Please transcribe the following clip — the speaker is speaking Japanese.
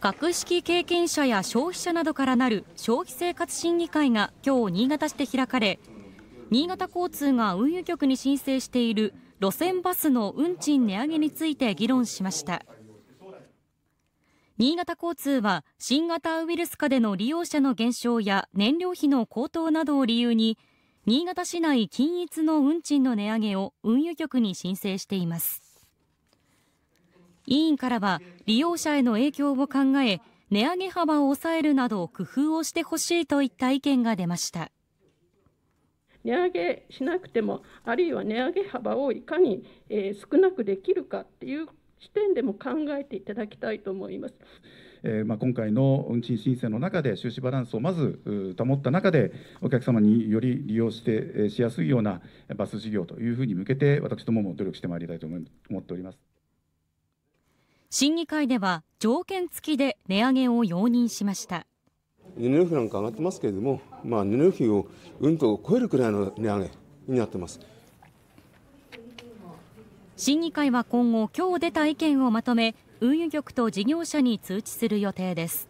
格式経験者や消費者などからなる消費生活審議会が今日新潟市で開かれ新潟交通が運輸局に申請している路線バスの運賃値上げについて議論しました新潟交通は新型ウイルス下での利用者の減少や燃料費の高騰などを理由に新潟市内均一の運賃の値上げを運輸局に申請しています委員からは利用者への影響を考え値上げ幅を抑えるなど工夫をしてほしいといった意見が出ました値上げしなくてもあるいは値上げ幅をいかに、え少なくできるかっていう視点でも考えていただきたいと思います。えー、まあ、今回の運賃申請の中で収支バランスをまず保った中でお客様により利用してしやすいようなバス事業というふうに向けて私どもも努力してまいりたいと思っております。審議会では条件付きで値上げを容認しました燃料費なんか上がってますけれども、まあ、燃料費をうんと超えるくらいの値上げになってます審議会は今後今日出た意見をまとめ運輸局と事業者に通知する予定です